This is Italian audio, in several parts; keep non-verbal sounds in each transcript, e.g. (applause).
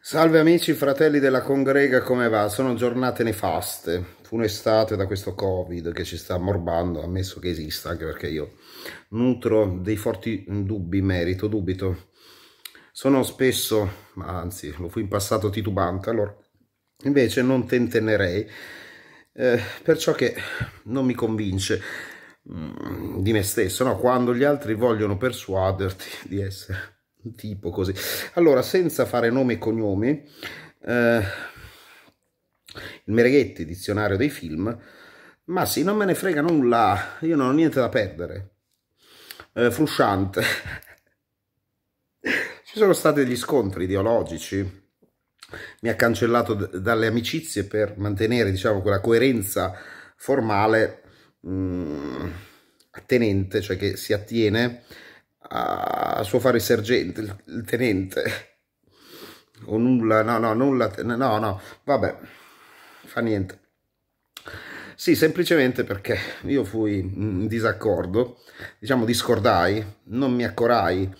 Salve amici, fratelli della congrega, come va? Sono giornate nefaste, fu un'estate da questo covid che ci sta ammorbando, ammesso che esista, anche perché io nutro dei forti dubbi in merito, dubito. Sono spesso, anzi lo fui in passato titubante, allora invece non tentennerei, eh, perciò che non mi convince mm, di me stesso, no? quando gli altri vogliono persuaderti di essere tipo così. Allora, senza fare nome e cognome, eh, il Mereghetti, dizionario dei film, ma sì, non me ne frega nulla, io non ho niente da perdere. Eh, frusciante. Ci sono stati degli scontri ideologici, mi ha cancellato dalle amicizie per mantenere, diciamo, quella coerenza formale mh, mm, attenente, cioè che si attiene a, a suo fare sergente, il, il tenente. O nulla, no, no, nulla, no, no, vabbè, fa niente. Sì, semplicemente perché io fui in disaccordo, diciamo discordai, non mi accorai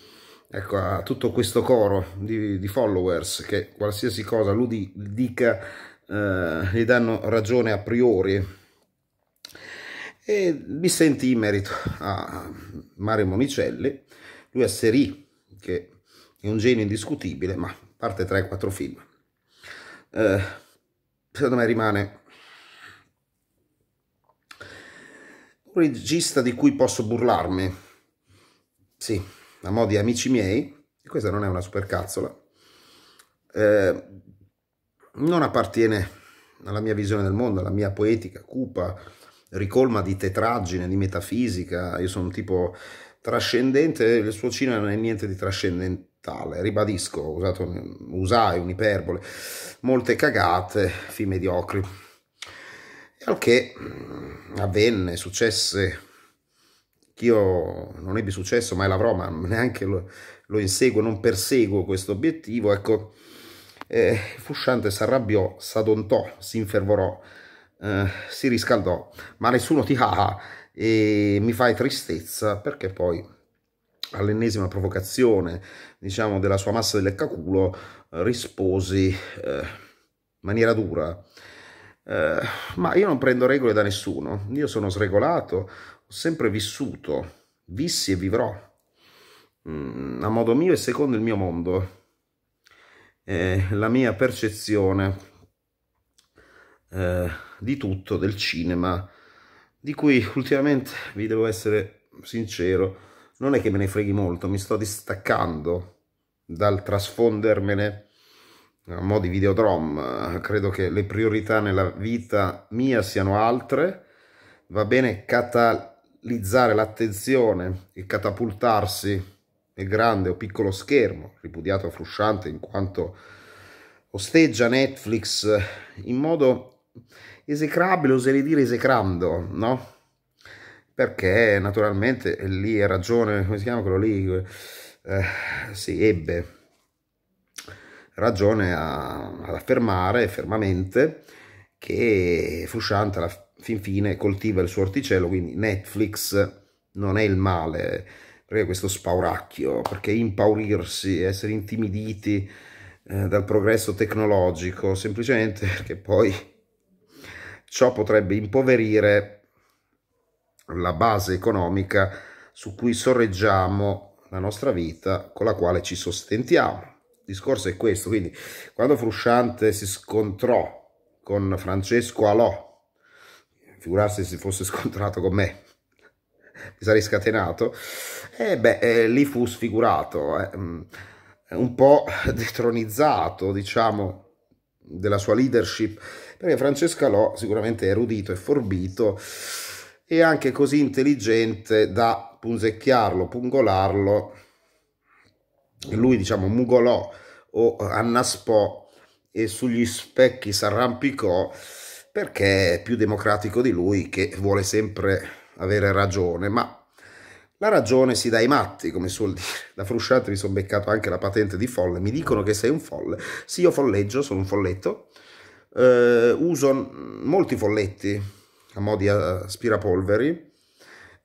ecco, a tutto questo coro di, di followers che qualsiasi cosa lui dica eh, gli danno ragione a priori. E mi sentì in merito a Mario Monicelli lui a Seri, che è un genio indiscutibile, ma parte 3-4 film. Eh, secondo me rimane un regista di cui posso burlarmi. Sì, a modi amici miei, e questa non è una supercazzola, eh, non appartiene alla mia visione del mondo, alla mia poetica cupa, ricolma di tetraggine, di metafisica. Io sono un tipo trascendente, il suo cinema non è niente di trascendentale, ribadisco, ho usato, usai un'iperbole, molte cagate, film mediocri. E al che mm, avvenne, successe, che io non ebbi successo, mai l'avrò, ma neanche lo, lo, inseguo, non perseguo questo obiettivo, ecco, eh, Fusciante si arrabbiò, si adontò, si infervorò, eh, si riscaldò, ma nessuno ti ha e mi fai tristezza perché poi all'ennesima provocazione diciamo della sua massa del leccaculo eh, risposi eh, in maniera dura eh, ma io non prendo regole da nessuno io sono sregolato ho sempre vissuto vissi e vivrò mm, a modo mio e secondo il mio mondo eh, la mia percezione eh, di tutto del cinema di cui ultimamente vi devo essere sincero non è che me ne freghi molto mi sto distaccando dal trasfondermene a mo' di videodrom credo che le priorità nella vita mia siano altre va bene catalizzare l'attenzione e catapultarsi nel grande o piccolo schermo ripudiato a frusciante in quanto osteggia Netflix in modo esecrabile, oserei dire esecrando, no? Perché naturalmente lì ha ragione, come si chiama quello lì? Eh, si ebbe ragione a, ad affermare fermamente che Frusciante alla fin fine coltiva il suo orticello, quindi Netflix non è il male, perché questo spauracchio, perché impaurirsi, essere intimiditi eh, dal progresso tecnologico, semplicemente (laughs) perché poi Ciò potrebbe impoverire la base economica su cui sorreggiamo la nostra vita, con la quale ci sostentiamo. Il discorso è questo, quindi quando Frusciante si scontrò con Francesco Alò, figurarsi se si fosse scontrato con me, mi sarei scatenato, e beh, eh, lì fu sfigurato, eh, mm, un po' (laughs) detronizzato, diciamo, della sua leadership perché Francescalò sicuramente è erudito e forbito e anche così intelligente da punzecchiarlo, pungolarlo. Lui, diciamo, mugolò o annaspò e sugli specchi s'arrampicò perché è più democratico di lui che vuole sempre avere ragione, ma la ragione si dà ai matti, come suol dire. Da frusciante mi sono beccato anche la patente di folle. Mi dicono che sei un folle. Sì, io folleggio, sono un folletto eh, uso molti folletti a modi di aspirapolveri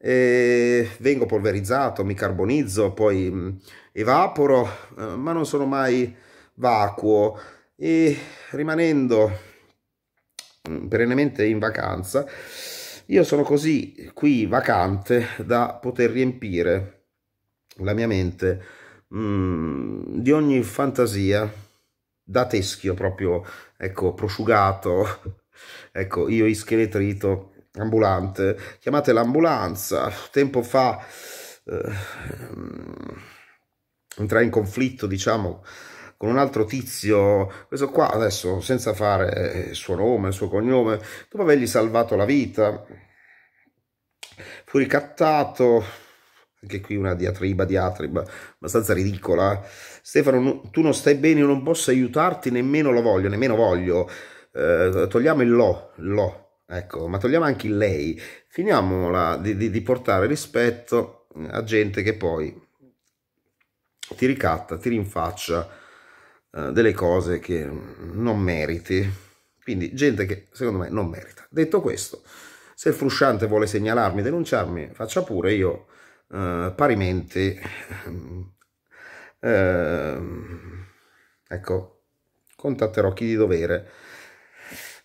eh, vengo polverizzato, mi carbonizzo, poi mh, mm, evaporo, eh, ma non sono mai vacuo e rimanendo mm, perennemente in vacanza io sono così qui vacante da poter riempire la mia mente mh, mm, di ogni fantasia da teschio proprio, ecco, prosciugato, (laughs) ecco, io ischeletrito, ambulante, chiamate l'ambulanza, tempo fa eh, mm, entrai in conflitto, diciamo, con un altro tizio, questo qua adesso, senza fare eh, il suo nome, il suo cognome, dopo avergli salvato la vita, fu ricattato, anche qui una diatriba, diatriba abbastanza ridicola. Eh. Stefano, tu non stai bene, io non posso aiutarti, nemmeno lo voglio, nemmeno voglio. Eh, togliamo il lo, lo, ecco, ma togliamo anche il lei. Finiamola di, di, di portare rispetto a gente che poi ti ricatta, ti rinfaccia eh, delle cose che non meriti. Quindi gente che secondo me non merita. Detto questo, se il Frusciante vuole segnalarmi, denunciarmi, faccia pure io eh, parimenti eh, ecco contatterò chi di dovere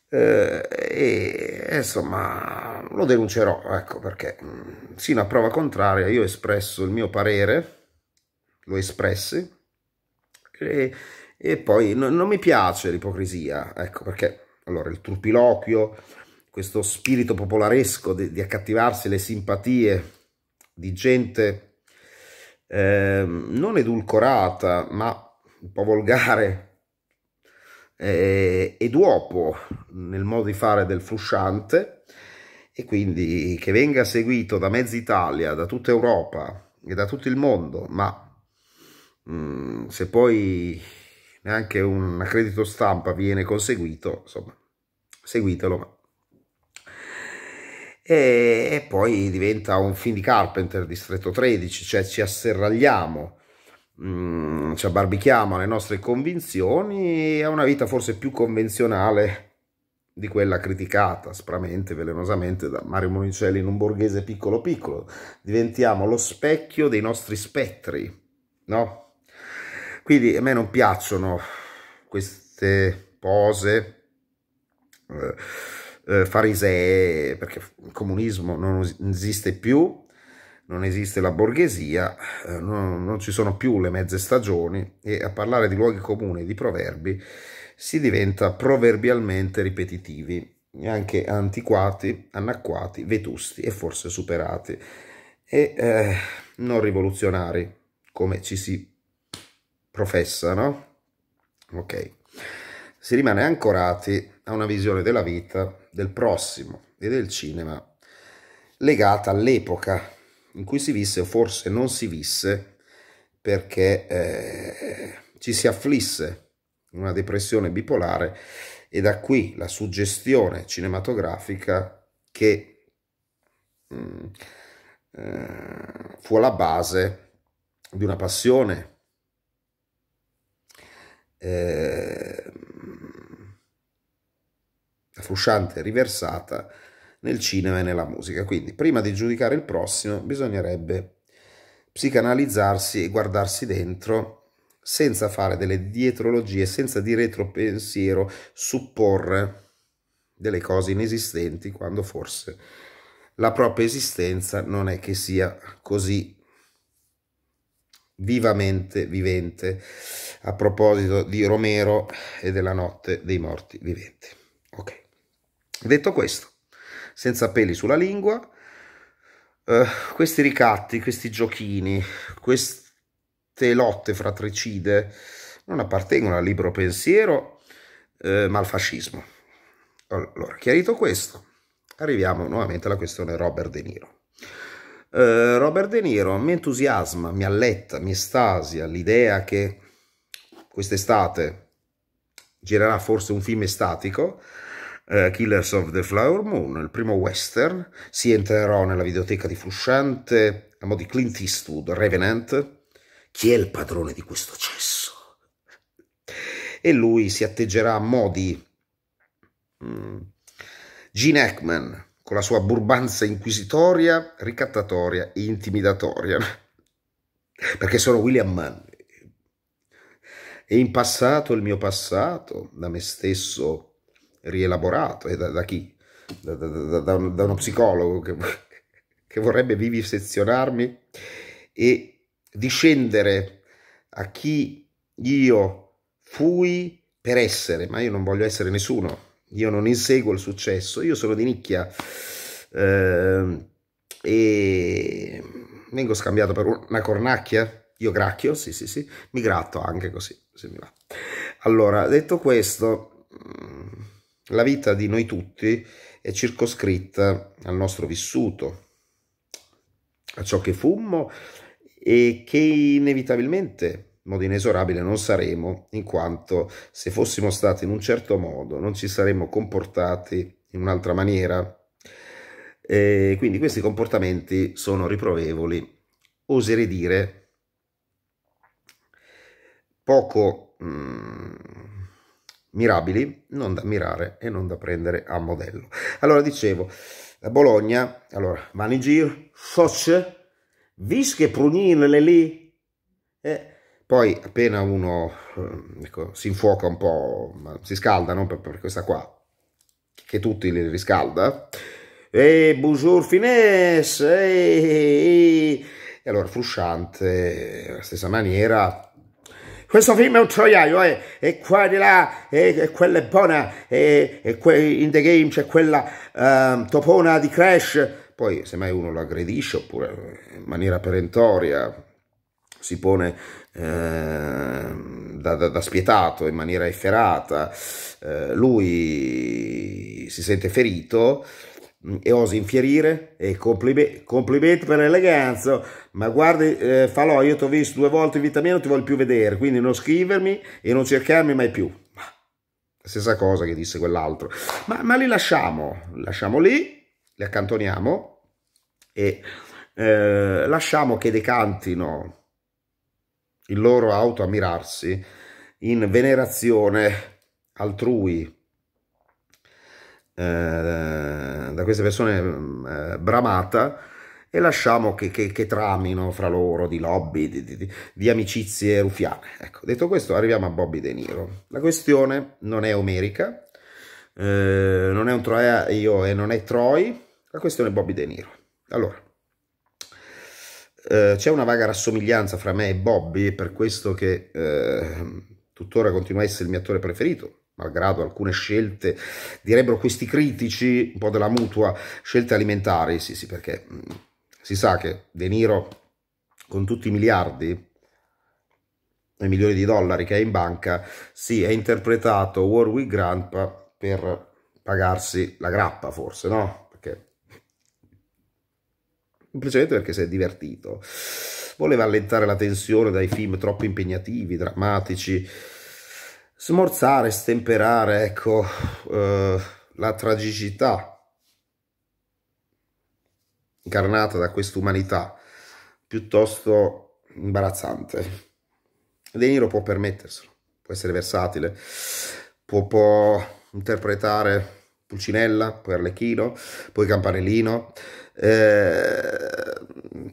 eh, e insomma lo denuncerò ecco perché mm, sino a prova contraria io ho espresso il mio parere lo espressi e, e poi no, non mi piace l'ipocrisia ecco perché allora il turpiloquio questo spirito popolaresco di, di accattivarsi le simpatie di gente eh, non edulcorata, ma un po' volgare eh, ed uopo nel modo di fare del frusciante e quindi che venga seguito da mezza Italia, da tutta Europa e da tutto il mondo, ma mh, mm, se poi neanche un accredito stampa viene conseguito, insomma, seguitelo, e, e poi diventa un film di Carpenter, Distretto 13, cioè ci asserragliamo Mm, ci abbarbichiamo alle nostre convinzioni e a una vita forse più convenzionale di quella criticata aspramente, velenosamente da Mario Monicelli in un borghese piccolo piccolo. Diventiamo lo specchio dei nostri spettri, no? Quindi a me non piacciono queste pose. Eh, eh, farisee, perché il comunismo non esiste più, non esiste la borghesia, eh, non, non, ci sono più le mezze stagioni e a parlare di luoghi comuni, di proverbi, si diventa proverbialmente ripetitivi, anche antiquati, anacquati, vetusti e forse superati, e eh, non rivoluzionari, come ci si professa, no? Ok. Si rimane ancorati a una visione della vita del prossimo e del cinema legata all'epoca in cui si visse o forse non si visse perché eh, ci si afflisse in una depressione bipolare e da qui la suggestione cinematografica che mh, mm, eh, fu alla base di una passione eh, frusciante riversata nel cinema e nella musica. Quindi prima di giudicare il prossimo bisognerebbe psicanalizzarsi e guardarsi dentro senza fare delle dietrologie, senza di retropensiero supporre delle cose inesistenti quando forse la propria esistenza non è che sia così vivamente vivente a proposito di Romero e della notte dei morti viventi. Detto questo, senza peli sulla lingua, eh, questi ricatti, questi giochini, queste lotte fratricide non appartengono al libero pensiero eh, ma al fascismo. Allora, chiarito questo, arriviamo nuovamente alla questione Robert De Niro. Eh, Robert De Niro mi entusiasma, mi alletta, mi estasia l'idea che quest'estate girerà forse un film estatico eh, Killers of the Flower Moon, il primo western, si entrerò nella videoteca di Frusciante a modo di Clint Eastwood, Revenant. Chi è il padrone di questo cesso? E lui si atteggerà a modi mm, Gene Hackman, con la sua burbanza inquisitoria, ricattatoria e intimidatoria. (laughs) Perché sono William Mann. E in passato il mio passato, da me stesso rielaborato, e eh, da, da chi? Da, da, da, un, da, uno psicologo che, (laughs) che vorrebbe vivisezionarmi e discendere a chi io fui per essere, ma io non voglio essere nessuno, io non inseguo il successo, io sono di nicchia eh, e vengo scambiato per una cornacchia, io gracchio, sì sì sì, mi gratto anche così, se mi va. Allora, detto questo mm, la vita di noi tutti è circoscritta al nostro vissuto, a ciò che fummo e che inevitabilmente in modo inesorabile non saremo, in quanto se fossimo stati in un certo modo non ci saremmo comportati in un'altra maniera. E quindi questi comportamenti sono riprovevoli, oserei dire poco mh, mm, mirabili, non da mirare e non da prendere a modello. Allora dicevo, la Bologna, allora, Manigir, Soce, Vische, Prunin, lì, eh, poi appena uno eh, ecco, si infuoca un po', si scalda, non per, per, questa qua, che tutti li riscalda, e bonjour finesse, e, e allora Frusciante, alla stessa maniera, questo film è un troiaio, eh, e qua di là, e, e quella è buona, e, e que, in The Game c'è quella uh, topona di Crash. Poi se mai uno lo aggredisce oppure eh, in maniera perentoria si pone eh, da, da, da, spietato in maniera efferata, eh, lui si sente ferito, Mm, e osi infierire e complime, complimenti per l'eleganza ma guardi eh, Falò io ti ho visto due volte in vita mia non ti voglio più vedere quindi non scrivermi e non cercarmi mai più la stessa cosa che disse quell'altro ma, ma, li lasciamo lasciamo lì li accantoniamo e eh, lasciamo che decantino il loro auto ammirarsi in venerazione altrui eh, da queste persone mm, eh, bramata e lasciamo che, che, che, tramino fra loro di lobby, di, di, di, amicizie rufiane. Ecco, detto questo, arriviamo a Bobby De Niro. La questione non è omerica, eh, non è un Troia io e non è Troy, la questione è Bobby De Niro. Allora, eh, c'è una vaga rassomiglianza fra me e Bobby, per questo che eh, tuttora continua a essere il mio attore preferito, malgrado alcune scelte, direbbero questi critici un po' della mutua, scelte alimentari, sì sì perché mm, si sa che De Niro con tutti i miliardi e milioni di dollari che è in banca, si sì, è interpretato Warwick Grant per pagarsi la grappa forse, no? Perché semplicemente perché si è divertito. Voleva allentare la tensione dai film troppo impegnativi, drammatici, smorzare, stemperare, ecco, eh, la tragicità incarnata da quest'umanità piuttosto imbarazzante. De Niro può permetterselo, può essere versatile, può, può interpretare Pulcinella, poi Arlecchino, poi Campanellino, eh,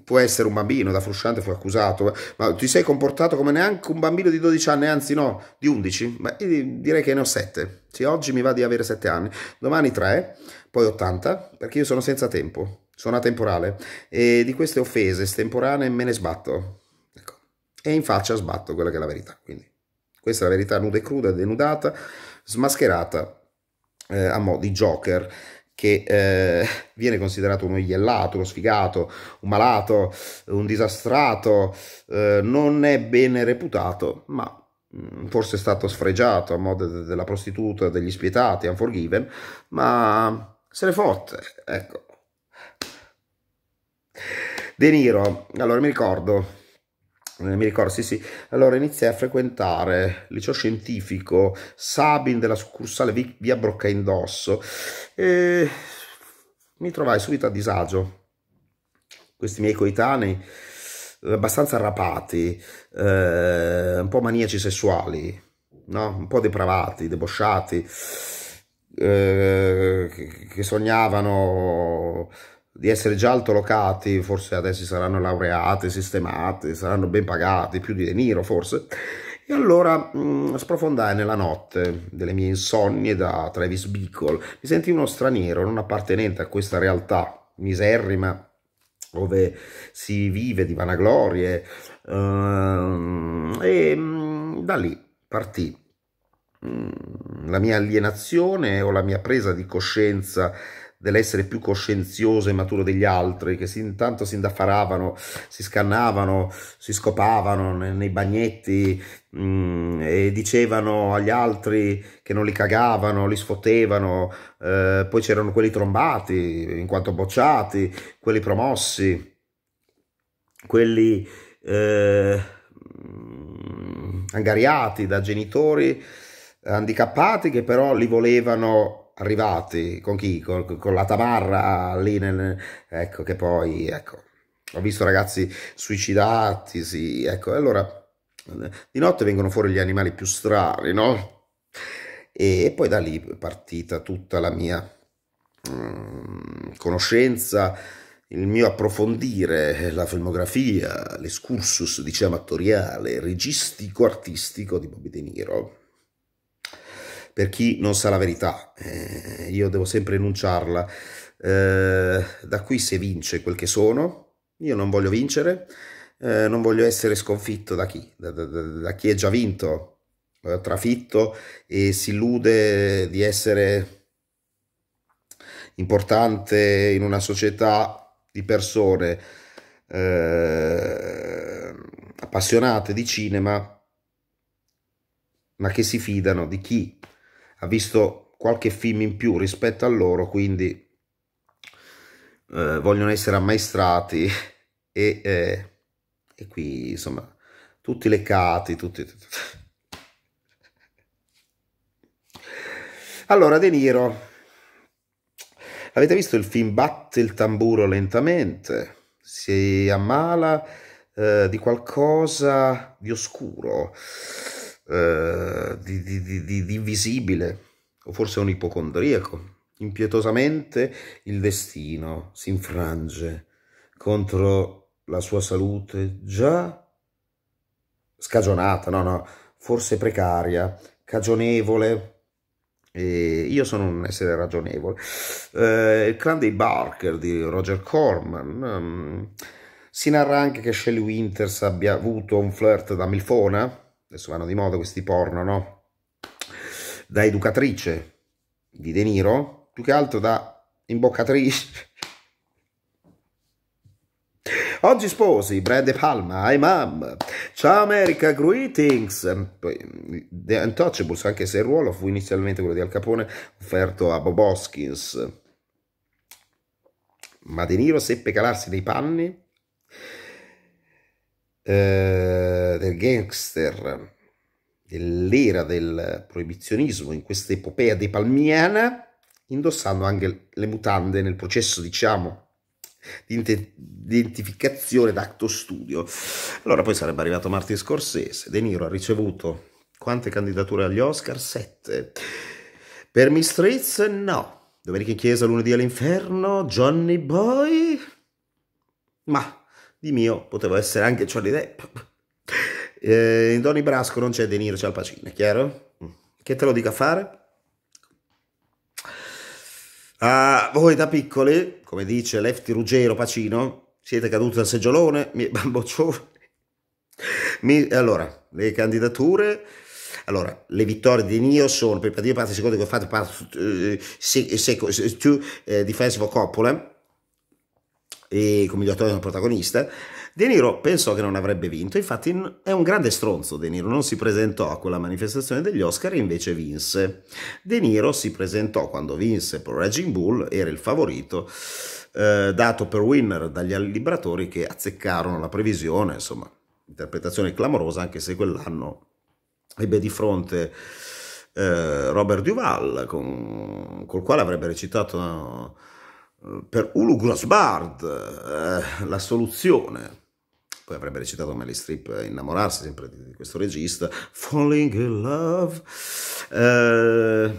può essere un bambino, da Frusciante fu accusato, eh. ma ti sei comportato come neanche un bambino di 12 anni, anzi no, di 11, ma direi che ne ho 7. se oggi mi va di avere 7 anni, domani 3, poi 80, perché io sono senza tempo, sono atemporale e di queste offese estemporanee me ne sbatto. Ecco. E in faccia sbatto quella che è la verità, quindi questa è la verità nuda e cruda, denudata, smascherata eh, a mo' di Joker che eh, (laughs) viene considerato uno iellato, uno sfigato, un malato, un disastrato, eh, non è bene reputato, ma mm, forse è stato sfregiato a modo della prostituta, degli spietati, unforgiven, ma se ne fotte, ecco. De Niro, allora mi ricordo, mi ricordo, sì sì, allora iniziai a frequentare il liceo scientifico Sabin della succursale via Brocca Indosso e mi trovai subito a disagio. Questi miei coetanei abbastanza rapati, eh, un po' maniaci sessuali, no? un po' depravati, debosciati, eh, che sognavano di essere già altolocati, forse adesso saranno laureati, sistemati, saranno ben pagati, più di De Niro forse. E allora mh, mm, sprofondai nella notte delle mie insonnie da Travis Bickle. Mi sentii uno straniero, non appartenente a questa realtà miserrima dove si vive di vanaglorie. Ehm, e mh, mm, da lì partì mm, la mia alienazione o la mia presa di coscienza dell'essere più coscienzioso e maturo degli altri, che si, intanto si indaffaravano, si scannavano, si scopavano nei, bagnetti mh, mm, e dicevano agli altri che non li cagavano, li sfotevano, eh, poi c'erano quelli trombati in quanto bocciati, quelli promossi, quelli eh, angariati da genitori handicappati che però li volevano arrivati con chi? Con, con la tamarra ah, lì nel... Ecco, che poi, ecco, ho visto ragazzi suicidati, sì, ecco, e allora di notte vengono fuori gli animali più strani, no? E, e poi da lì è partita tutta la mia mm, conoscenza, il mio approfondire la filmografia, l'escursus, diciamo, attoriale, registico-artistico di Bobby De Niro per chi non sa la verità. Eh, io devo sempre enunciarla. Eh, da qui se vince quel che sono, io non voglio vincere, eh, non voglio essere sconfitto da chi? Da, da, da chi è già vinto, eh, trafitto e si illude di essere importante in una società di persone eh, appassionate di cinema, ma che si fidano di chi ha visto qualche film in più rispetto a loro, quindi eh, vogliono essere ammaestrati (laughs) e, eh, e, qui insomma tutti leccati, tutti... tutti. (laughs) Allora, De Niro, avete visto il film Batte il tamburo lentamente? Si ammala eh, di qualcosa di oscuro eh, di, di, di, di invisibile, o forse un ipocondriaco. Impietosamente il destino si infrange contro la sua salute già scagionata, no, no, forse precaria, cagionevole. E io sono un essere ragionevole. Eh, il clan dei Barker di Roger Corman. Um, si narra anche che Shelley Winters abbia avuto un flirt da Milfona adesso vanno di moda questi porno, no? Da educatrice di De Niro, più che altro da imboccatrice. Oggi sposi Brad De Palma, hi mom, ciao America, greetings. The Untouchables, anche se il ruolo fu inizialmente quello di Al Capone, offerto a Bob Hoskins. Ma De Niro seppe calarsi nei panni eh, del gangster, dell'era del proibizionismo in questa epopea de palmiana, indossando anche le mutande nel processo, diciamo, di identificazione d'acto studio. Allora poi sarebbe arrivato Martin Scorsese. De Niro ha ricevuto quante candidature agli Oscar? 7 Per Miss No. Domenica in chiesa, lunedì all'inferno? Johnny Boy? Ma di mio poteva essere anche Charlie Depp. (laughs) Eh, in Donny Brasco non c'è De Niro, c'è Al Pacino, è chiaro? Mm. Che te lo dica a fare? Ah, voi da piccoli, come dice Lefty Ruggero Pacino, siete caduti dal seggiolone, mi, bamboccione. allora, le candidature... Allora, le vittorie di Nio sono per partire parte secondo che ho fatto parte eh, se, se, se, se, se, eh, difensivo Coppola, e come gli attori sono protagonista, De Niro pensò che non avrebbe vinto, infatti è un grande stronzo De Niro, non si presentò a quella manifestazione degli Oscar e invece vinse. De Niro si presentò quando vinse per Raging Bull, era il favorito, eh, dato per winner dagli liberatori che azzeccarono la previsione, insomma, interpretazione clamorosa anche se quell'anno ebbe di fronte eh, Robert Duval con, col quale avrebbe recitato... No, eh, per Ulu Grosbard eh, la soluzione poi avrebbe recitato Melly Strip eh, innamorarsi sempre di, questo regista Falling in Love eh,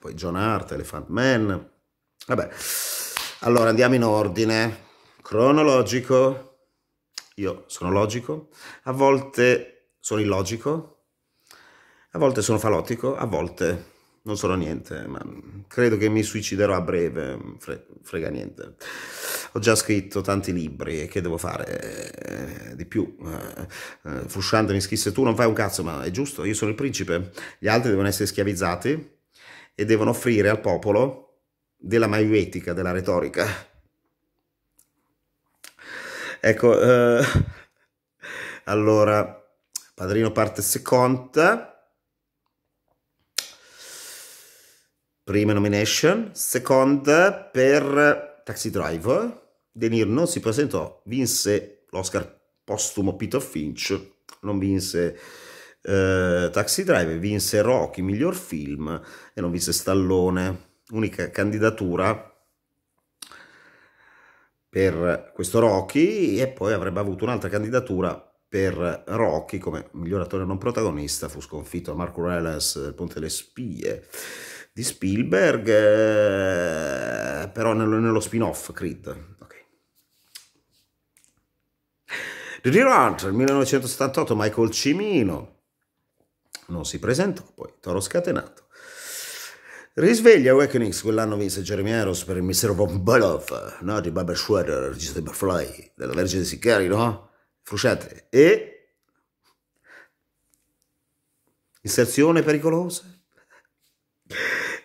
poi John Hart Elephant Man vabbè allora andiamo in ordine cronologico io sono logico a volte sono illogico a volte sono falotico a volte non sono niente, ma credo che mi suiciderò a breve, Fre frega niente. Ho già scritto tanti libri e che devo fare eh, di più? Eh, eh, Frusciante mi scrisse tu non fai un cazzo, ma è giusto, io sono il principe, gli altri devono essere schiavizzati e devono offrire al popolo della maiuetica, della retorica. Ecco, eh, (laughs) allora, padrino parte seconda prima nomination, seconda per Taxi Driver. Denir non si presentò, vinse l'Oscar postumo Peter Finch, non vinse eh, Taxi Driver, vinse Rocky, miglior film, e non vinse Stallone. Unica candidatura per questo Rocky e poi avrebbe avuto un'altra candidatura per Rocky come miglior attore non protagonista, fu sconfitto a Marco Reles del Ponte delle Spie di Spielberg, eh, però nello, nello spin-off Creed. Okay. The Deer Hunter, 1978, Michael Cimino. Non si presentò, poi Toro Scatenato. Risveglia Awakenings, quell'anno vinse Jeremy Eros per il mistero von Belov, no? di Barbara Schroeder, regista di Barfly, della Vergine di Sicari, no? Frusciate. E... Inserzione pericolosa?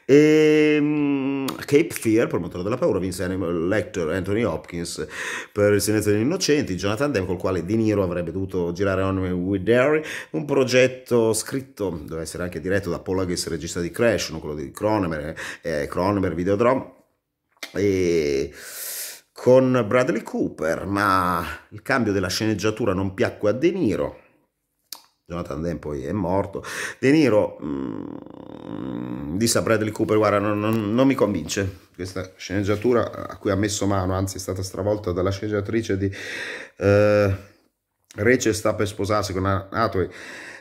E, um, Cape Fear, promotore della paura, vinse Lecter Anthony Hopkins per Il silenzio degli innocenti, Jonathan Demme, col quale De Niro avrebbe dovuto girare On With Derry, un progetto scritto, doveva essere anche diretto da Paul Haggis, regista di Crash, non quello di Cronenberg, eh, Cronenberg Videodrome, e con Bradley Cooper, ma il cambio della sceneggiatura non piacque a De Niro, Jonathan Demme poi è morto. De Niro, mh, mm, disse a Bradley Cooper, guarda, non, non, non, mi convince questa sceneggiatura a cui ha messo mano, anzi è stata stravolta dalla sceneggiatrice di eh, Rachel sta per sposarsi con Hathaway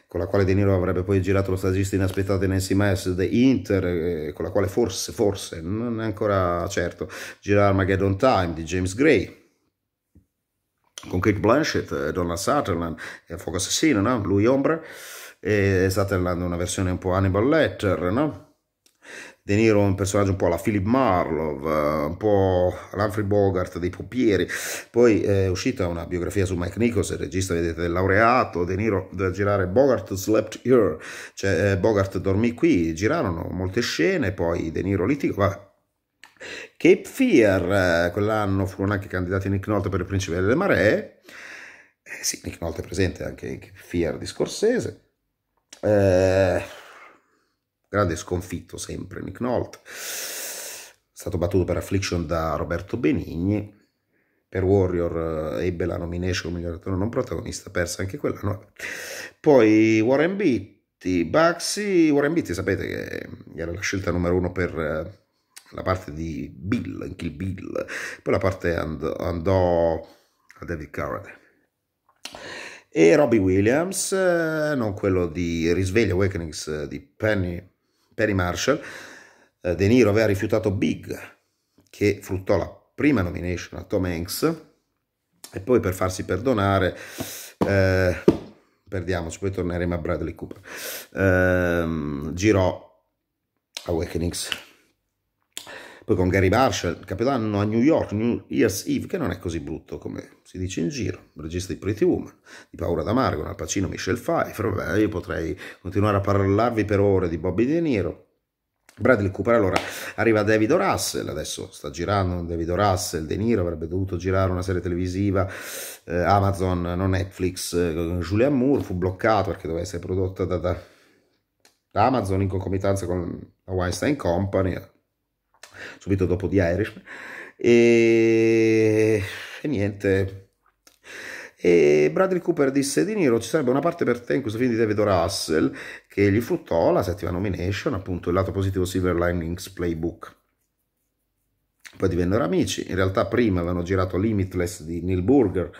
con la quale De Niro avrebbe poi girato lo stagista inaspettato Nancy Mass, The Inter, eh, con la quale forse, forse, non è ancora certo, girare Armageddon Time di James Gray, con Kate Blanchett, eh, Donna Sutherland, eh, Fuoco Assassino, no? Lui Ombra, e Sutherland una versione un po' Hannibal Letter, no? De Niro è un personaggio un po' alla Philip Marlowe, eh, un po' all'Humphrey Bogart dei Poppieri. Poi è uscita una biografia su Mike Nichols, il regista vedete, del laureato. De Niro doveva girare Bogart Slept Here, cioè Bogart dormì qui. Girarono molte scene, poi De Niro litigò. Cape Fear, eh, quell'anno furono anche candidati Nick Nolte per il Principe delle Maree, eh, sì, Nick Nolte è presente anche in Cape Fear di Scorsese, eh, grande sconfitto sempre Nick Nolte, è stato battuto per Affliction da Roberto Benigni, per Warrior eh, ebbe la nomination come miglior attore non protagonista, persa anche quella. No. Poi Warren Beatty, Baxi, Warren Beatty sapete che era la scelta numero uno per eh, la parte di Bill, in Kill Bill, poi la parte and, andò a David Carradine. E Robbie Williams, eh, non quello di Risveglio Awakenings eh, di Penny, Penny Marshall, eh, De Niro aveva rifiutato Big, che fruttò la prima nomination a Tom Hanks, e poi per farsi perdonare, eh, perdiamoci, poi torneremo a Bradley Cooper, eh, girò Awakenings poi con Gary Marshall, capitano a New York, New Year's Eve, che non è così brutto come si dice in giro, regista di Pretty Woman, di Paura d'Amargo, Al Pacino, Michelle Pfeiffer, Beh, io potrei continuare a parlarvi per ore di Bobby De Niro, Bradley Cooper, allora arriva David Russell, adesso sta girando David Russell, De Niro avrebbe dovuto girare una serie televisiva, eh, Amazon, non Netflix, eh, Julian Moore fu bloccato perché doveva essere prodotta da, da, da Amazon in concomitanza con la Weinstein Company, subito dopo di Irish E, e niente. E Bradley Cooper disse di Niro ci sarebbe una parte per te in questo film di David Russell che gli fruttò la settima nomination, appunto il lato positivo Silver Linings Playbook. Poi divennero amici, in realtà prima avevano girato Limitless di Neil Burger,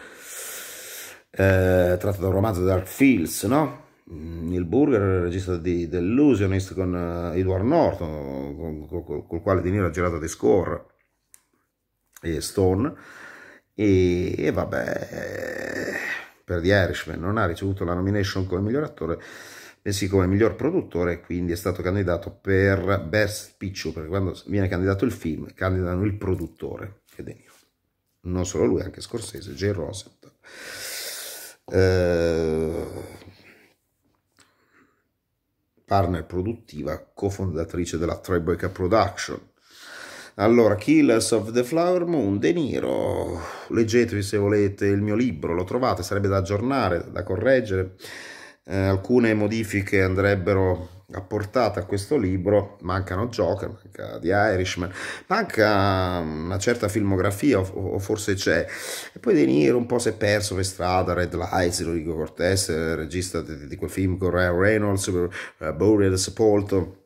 eh, tratto da un romanzo di Dark Fields, no? Mm, il burger, regista di The Illusionist con eh, Edward Norton, con, con, con, col quale di Niro ha girato The Score e Stone, e, e vabbè, per The Irishman non ha ricevuto la nomination come miglior attore, bensì come miglior produttore, quindi è stato candidato per Best Picture, perché quando viene candidato il film, candidano il produttore, che è De Niro. Non solo lui, anche Scorsese, Jay Rosenthal. Eh, partner produttiva, cofondatrice della Tribeca Production. Allora, Killers of the Flower Moon, De Niro, leggetevi se volete il mio libro, lo trovate, sarebbe da aggiornare, da correggere. Eh, alcune modifiche andrebbero apportata a questo libro mancano Joker, manca The Irishman, manca una certa filmografia o, o forse c'è. E poi De Niro un po' si è perso per strada, Red Lights, Rodrigo Cortez, regista di, di, quel film con Ryan Reynolds, uh, eh, Burial Sepolto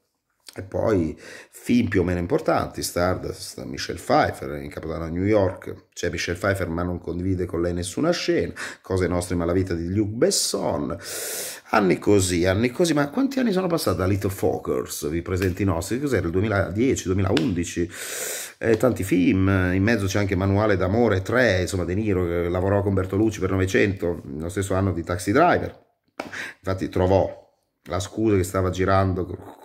e poi film più o meno importanti, Stardust, Michelle Pfeiffer in Capodanno a New York, c'è Michelle Pfeiffer ma non condivide con lei nessuna scena, Cose nostre ma la vita di Luke Besson, anni così, anni così, ma quanti anni sono passati da Little Focus, vi presenti i nostri, cos'era il 2010, 2011, eh, tanti film, in mezzo c'è anche Manuale d'amore 3, insomma De Niro che eh, lavorò con Bertolucci per 900, lo stesso anno di Taxi Driver, infatti trovò la scusa che stava girando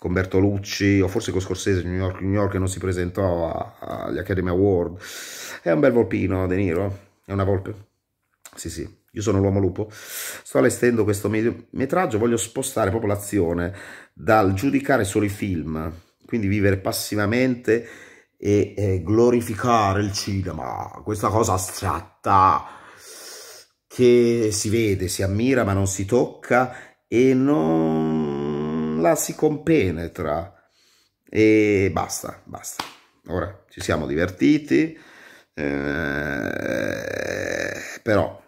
con Bertolucci o forse con Scorsese New York, New York non si presentò agli Academy Award è un bel volpino De Niro è una volpe sì sì io sono l'uomo lupo sto allestendo questo metraggio voglio spostare proprio l'azione dal giudicare solo i film quindi vivere passivamente e, e glorificare il cinema questa cosa astratta che si vede, si ammira ma non si tocca e non la si compenetra e basta, basta. Ora ci siamo divertiti, eh, però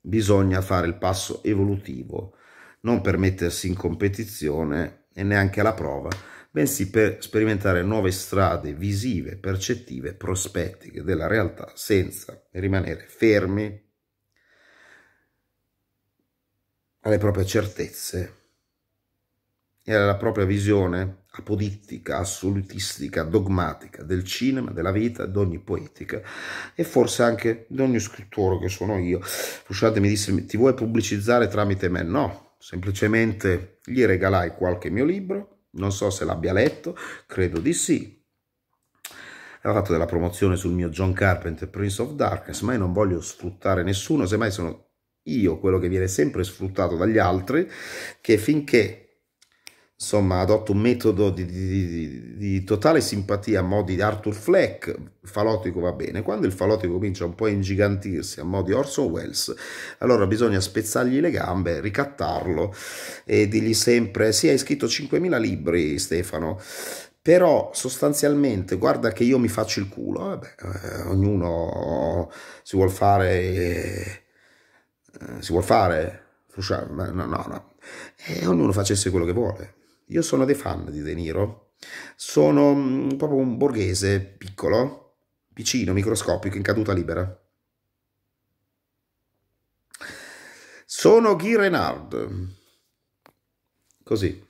bisogna fare il passo evolutivo, non per mettersi in competizione e neanche alla prova, bensì per sperimentare nuove strade visive, percettive, prospettiche della realtà senza rimanere fermi alle proprie certezze era la propria visione apodittica, assolutistica, dogmatica del cinema, della vita, di ogni poetica e forse anche di ogni scrittore che sono io. Scusate, mi disse, ti vuoi pubblicizzare tramite me? No, semplicemente gli regalai qualche mio libro, non so se l'abbia letto, credo di sì. Aveva fatto della promozione sul mio John Carpenter, Prince of Darkness, ma io non voglio sfruttare nessuno, semmai sono io quello che viene sempre sfruttato dagli altri, che finché insomma adotto un metodo di, di, di, di, totale simpatia a mo' di Arthur Fleck, falotico va bene, quando il falotico comincia un po' a ingigantirsi a mo' di Orson Welles, allora bisogna spezzargli le gambe, ricattarlo e dirgli sempre sì hai scritto 5.000 libri Stefano, però sostanzialmente guarda che io mi faccio il culo, Vabbè, eh, eh, ognuno si vuol fare... Eh, si vuol fare... No, no, no. E eh, ognuno facesse quello che vuole. Io sono dei fan di De Niro. Sono mm, proprio un borghese piccolo, vicino, microscopico, in caduta libera. Sono Guy Renard. Così.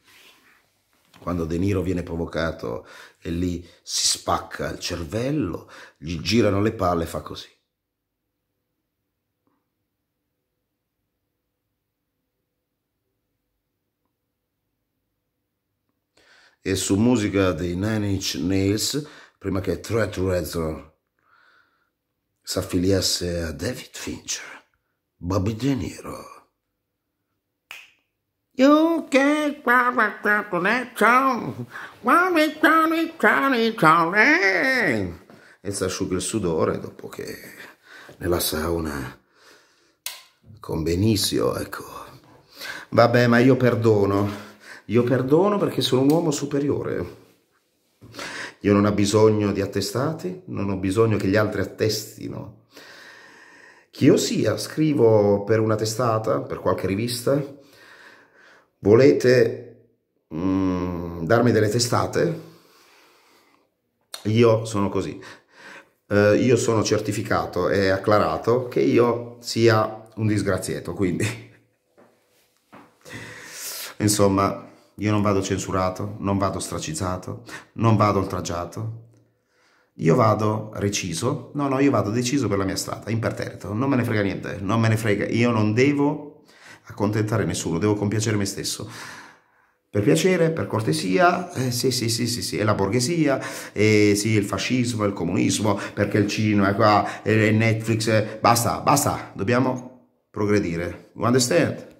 Quando De Niro viene provocato e lì si spacca il cervello, gli girano le palle e fa così. e su musica dei Nine Inch Nails prima che Threat Redor s'affiliasse a David Fincher, Bobby De Niro. You eh. E si asciuga il sudore dopo che nella sauna con Benissimo, ecco. Vabbè, ma io perdono. Io perdono perché sono un uomo superiore. Io non ho bisogno di attestati, non ho bisogno che gli altri attestino. Chi io sia, scrivo per una testata, per qualche rivista, volete mm, darmi delle testate? Io sono così. Eh, io sono certificato e acclarato che io sia un disgraziato, quindi insomma io non vado censurato, non vado stracizzato, non vado oltraggiato. Io vado reciso, no, no, io vado deciso per la mia strada, imperterrito, non me ne frega niente, non me ne frega, io non devo accontentare nessuno, devo compiacere me stesso. Per piacere, per cortesia, eh, sì, sì, sì, sì, sì, è la borghesia, eh, sì, il fascismo, il comunismo, perché il cinema è qua, è Netflix, eh, basta, basta, dobbiamo progredire. You understand?